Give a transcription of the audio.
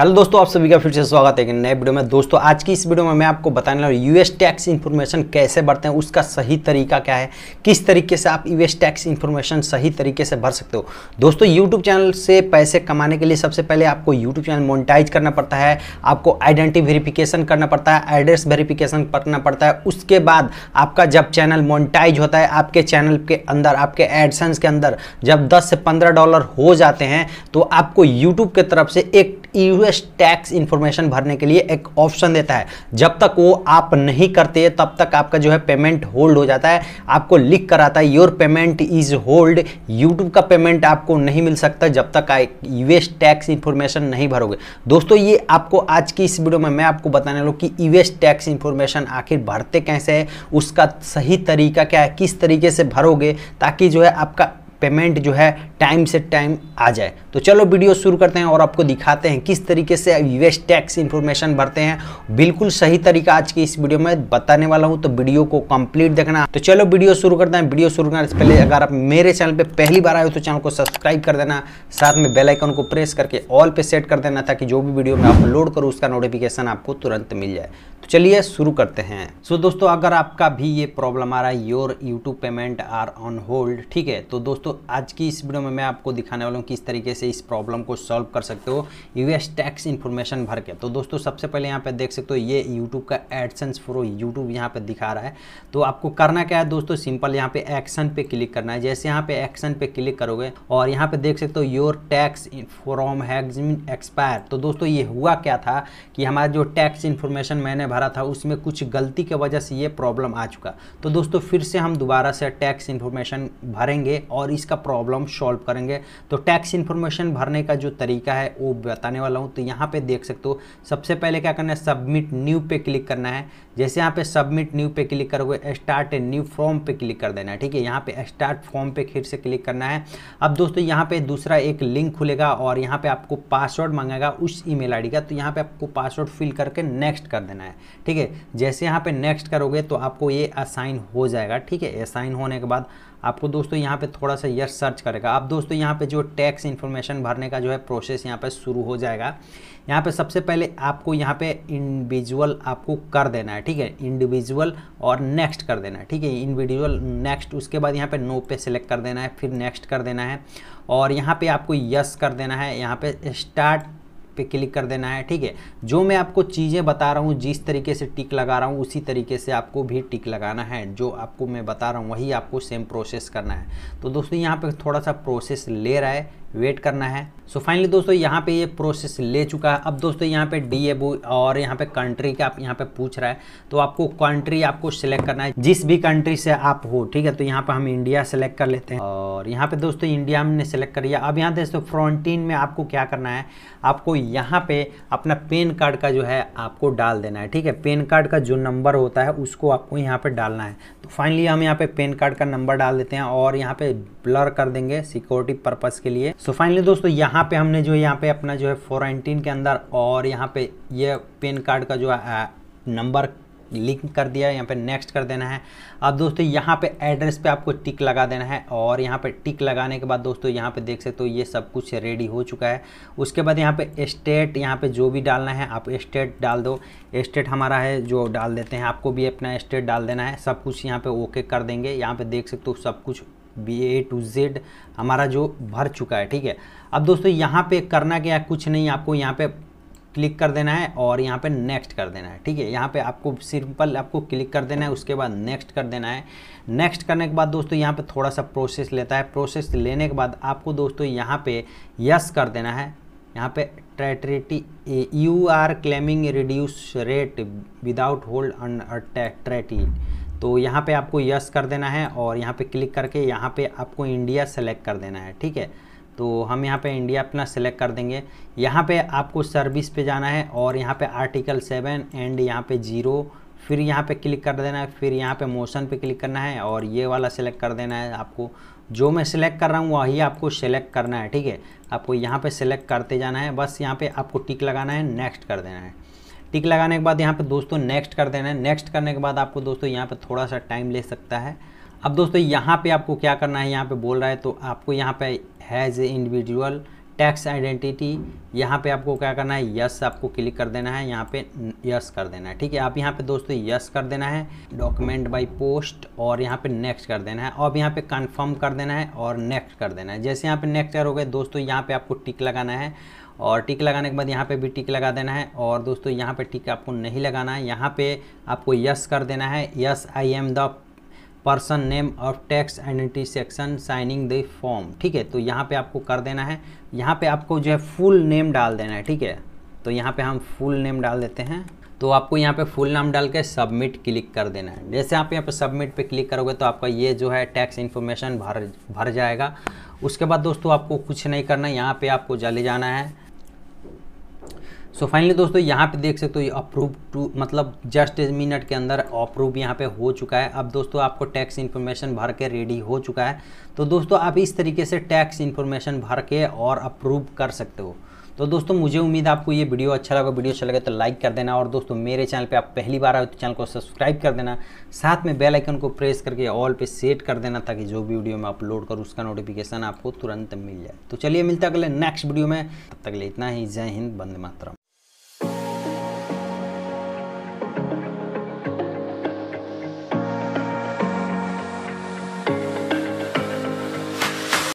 hello दोस्तों आप सभी का फिर से स्वागत है नए वीडियो में दोस्तों आज की इस वीडियो में मैं आपको बताने वाला यूएस टैक्स इन्फॉर्मेशन कैसे भरते हैं उसका सही तरीका क्या है किस तरीके से आप यूएस टैक्स इन्फॉर्मेशन सही तरीके से भर सकते हो दोस्तों यूट्यूब चैनल से पैसे कमाने के लिए सबसे पहले आपको यूट्यूब चैनल मोनिटाइज करना पड़ता है आपको आइडेंटिटी वेरीफिकेशन करना पड़ता है एड्रेस वेरीफिकेशन करना पड़ता है उसके बाद आपका जब चैनल मोनिटाइज होता है आपके चैनल के अंदर आपके एडसेंस के अंदर जब दस से पंद्रह डॉलर हो जाते हैं तो आपको यूट्यूब की तरफ से एक यू सेल्स टैक्स इंफॉर्मेशन भरने के लिए एक ऑप्शन देता है जब तक वो आप नहीं करते तब तक आपका जो है पेमेंट होल्ड हो जाता है आपको लिख कर आता है your payment is hold YouTube का पेमेंट आपको नहीं मिल सकता जब तक आप यूएस टैक्स इंफॉर्मेशन नहीं भरोगे दोस्तों ये आपको आज की इस वीडियो में मैं आपको बताने लूँ कि यूएस टैक्स इंफॉर्मेशन आखिर भरते कैसे है उसका सही तरीका क्या है किस तरीके से भरोगे ताकि जो है आपका पेमेंट जो है टाइम से टाइम आ जाए तो चलो वीडियो शुरू करते हैं और आपको दिखाते हैं किस तरीके से यूएस टैक्स इन्फॉर्मेशन भरते हैं बिल्कुल सही तरीका आज की इस वीडियो में बताने वाला हूं तो वीडियो को कंप्लीट देखना तो चलो वीडियो शुरू करते हैं वीडियो शुरू करने से पहले अगर आप मेरे चैनल पर पहली बार आए हो तो चैनल को सब्सक्राइब कर देना साथ में बेलाइकन को प्रेस करके ऑल पर सेट कर देना ताकि जो भी वीडियो मैं अपलोड करूँ उसका नोटिफिकेशन आपको तुरंत मिल जाए तो चलिए शुरू करते हैं सो so, दोस्तों अगर आपका भी ये प्रॉब्लम आ रहा है your YouTube payment are on hold ठीक है तो दोस्तों आज की इस वीडियो में में मैं आपको दिखाने वाला हूँ किस तरीके से इस प्रॉब्लम को सॉल्व कर सकते हो यूएस टैक्स इन्फॉर्मेशन भर के तो दोस्तों सबसे पहले यहाँ पे देख सकते हो ये यूट्यूब का एडसेंस फ्रो यूट्यूब यहाँ पे दिखा रहा है तो आपको करना क्या है दोस्तों सिंपल यहाँ पे एक्शन पे क्लिक करना है जैसे यहाँ पे एक्शन पे क्लिक करोगे और यहाँ पे देख सकते हो your tax form has expire तो दोस्तों ये हुआ क्या था कि हमारा जो टैक्स इन्फॉर्मेशन मैंने भरा था उसमें कुछ गलती की वजह से ये प्रॉब्लम आ चुका तो दोस्तों फिर से हम दोबारा से टैक्स इन्फॉर्मेशन भरेंगे और इसका प्रॉब्लम सॉल्व सॉल्व करेंगे तो टैक्स इन्फॉर्मेशन भरने का जो तरीका है वो बताने वाला हूँ तो यहाँ पे देख सकते हो सबसे पहले क्या करना है सबमिट न्यू पे क्लिक करना है जैसे यहाँ पे सबमिट न्यू पे क्लिक करोगे स्टार्ट ए न्यू फॉर्म पे क्लिक कर देना है ठीक है यहाँ पे स्टार्ट फॉर्म पे फिर से क्लिक करना है अब दोस्तों यहाँ पे दूसरा एक लिंक खुलेगा और यहाँ पे आपको पासवर्ड मांगेगा उस ईमेल आईडी का तो यहाँ पे आपको पासवर्ड फिल करके नेक्स्ट कर देना है ठीक है जैसे यहाँ पे नेक्स्ट करोगे तो आपको ये असाइन हो जाएगा ठीक है असाइन होने के बाद आपको दोस्तों यहाँ पे थोड़ा सा यस सर्च करेगा आप दोस्तों यहाँ पे जो टैक्स इन्फॉर्मेशन भरने का जो है प्रोसेस यहाँ पे शुरू हो जाएगा यहाँ पे सबसे पहले आपको यहाँ पे इंडिविजुअल आपको कर देना है ठीक है इंडिविजुअल और नेक्स्ट कर देना है ठीक है इंडिविजुअल नेक्स्ट उसके बाद यहाँ पे नो पे सेलेक्ट कर देना है फिर नेक्स्ट कर देना है और यहाँ पे आपको यस कर देना है यहाँ पे स्टार्ट पे क्लिक कर देना है ठीक है जो मैं आपको चीज़ें बता रहा हूँ जिस तरीके से टिक लगा रहा हूँ उसी तरीके से आपको भी टिक लगाना है जो आपको मैं बता रहा हूँ वही आपको सेम प्रोसेस करना है तो दोस्तों यहाँ पर थोड़ा सा प्रोसेस ले रहा है वेट करना है सो so फाइनली दोस्तों यहाँ पे ये प्रोसेस ले चुका है अब दोस्तों यहाँ पे डी एब और यहाँ पे कंट्री का आप यहाँ पे पूछ रहा है तो आपको कंट्री आपको सिलेक्ट करना है जिस भी कंट्री से आप हो ठीक है तो यहाँ पे हम इंडिया सेलेक्ट कर लेते हैं और यहाँ पे दोस्तों इंडिया हमने सेलेक्ट कर लिया अब यहाँ दोस्तों फ्रॉन्टीन में आपको क्या करना है आपको यहाँ पे अपना पेन कार्ड का जो है आपको डाल देना है ठीक है पेन कार्ड का जो नंबर होता है उसको आपको यहाँ पर डालना है तो फाइनली हम यहाँ पे पेन कार्ड का नंबर डाल देते हैं और यहाँ पे ब्लर कर देंगे सिक्योरिटी पर्पज़ के लिए सो so फाइनली दोस्तों यहाँ पे हमने जो यहाँ पे अपना जो है फोर के अंदर और यहाँ पे ये पेन कार्ड का जो है नंबर लिंक कर दिया यहाँ पे नेक्स्ट कर देना है अब दोस्तों यहाँ पे एड्रेस पे आपको टिक लगा देना है और यहाँ पे टिक लगाने के बाद दोस्तों यहाँ पे देख सकते हो तो ये सब कुछ रेडी हो चुका है उसके बाद यहाँ पे स्टेट यहाँ पे जो भी डालना है आप स्टेट डाल दो स्टेट हमारा है जो डाल देते हैं आपको भी अपना स्टेट डाल देना है सब कुछ यहाँ पर ओके कर देंगे यहाँ पर देख सकते हो तो सब कुछ बी ए टू जेड हमारा जो भर चुका है ठीक है अब दोस्तों यहाँ पे करना क्या कुछ नहीं आपको यहाँ पे क्लिक कर देना है और यहाँ पे नेक्स्ट कर देना है ठीक है यहाँ पे आपको सिंपल आपको क्लिक कर देना है उसके बाद नेक्स्ट कर देना है नेक्स्ट करने के बाद दोस्तों यहाँ पे थोड़ा सा प्रोसेस लेता है प्रोसेस लेने के बाद आपको दोस्तों यहाँ पे यस कर देना है यहाँ पे treaty you are claiming reduce rate without hold treaty तो यहाँ पे आपको यस कर देना है और यहाँ पे क्लिक करके यहाँ पे आपको इंडिया सेलेक्ट कर देना है ठीक है तो हम यहाँ पे इंडिया अपना सेलेक्ट कर देंगे यहाँ पे आपको सर्विस पे जाना है और यहाँ पे आर्टिकल सेवन एंड यहाँ पे ज़ीरो फिर यहाँ पे क्लिक कर देना है फिर यहाँ पे मोशन पे क्लिक करना है और ये वाला सेलेक्ट कर देना है आपको जो मैं सिलेक्ट कर रहा हूँ वही आपको सेलेक्ट करना है ठीक है आपको यहाँ पर सेलेक्ट करते जाना है बस यहाँ पर आपको टिक लगाना है नेक्स्ट कर देना है टिक लगाने के बाद यहाँ पे दोस्तों नेक्स्ट कर देना है नेक्स्ट करने के बाद आपको दोस्तों यहाँ पे थोड़ा सा टाइम ले सकता है अब दोस्तों यहाँ पे आपको क्या करना है यहाँ पे बोल रहा है तो आपको यहाँ पे has a individual tax identity यहाँ पे आपको क्या करना है यस आपको क्लिक कर देना है यहाँ पे यस कर देना है ठीक है आप यहाँ पे दोस्तों यस कर देना है डॉक्यूमेंट बाय पोस्ट और यहाँ पे नेक्स्ट कर देना है और यहाँ पे कंफर्म कर देना है और नेक्स्ट कर देना है जैसे यहाँ पे नेक्स्ट करोगे दोस्तों यहाँ पे आपको टिक लगाना है और टिक लगाने के बाद यहाँ पे भी टिक लगा देना है और दोस्तों यहाँ पे टिक आपको नहीं लगाना है यहाँ पे आपको यस कर देना है yes I am the person name of tax identity section signing the form ठीक है तो यहाँ पे आपको कर देना है यहाँ पे आपको जो है फुल नेम डाल देना है ठीक है तो यहाँ पे हम फुल नेम डाल देते हैं तो आपको यहाँ पे फुल नाम डाल के सबमिट क्लिक कर देना है जैसे आप यहाँ पे सबमिट पे क्लिक करोगे तो आपका ये जो है टैक्स इन्फॉर्मेशन भर भर जाएगा उसके बाद दोस्तों आपको कुछ नहीं करना है यहाँ पर आपको चले जाना है सो so फाइनली दोस्तों यहाँ पे देख सकते हो ये अप्रूव टू मतलब जस्ट मिनट के अंदर अप्रूव यहाँ पे हो चुका है अब दोस्तों आपको टैक्स इन्फॉर्मेशन भर के रेडी हो चुका है तो दोस्तों आप इस तरीके से टैक्स इन्फॉर्मेशन भर के और अप्रूव कर सकते हो तो दोस्तों मुझे उम्मीद आपको ये वीडियो अच्छा लगा वीडियो अच्छा लगे तो लाइक कर देना और दोस्तों मेरे चैनल पे आप पहली बार आए तो चैनल को सब्सक्राइब कर देना साथ में बेल आइकन को प्रेस करके ऑल पे सेट कर देना ताकि जो भी वीडियो मैं अपलोड करूँ उसका नोटिफिकेशन आपको तुरंत मिल जाए तो चलिए मिलता अगले नेक्स्ट वीडियो में तब तक इतना ही जय हिंद बंद मातरम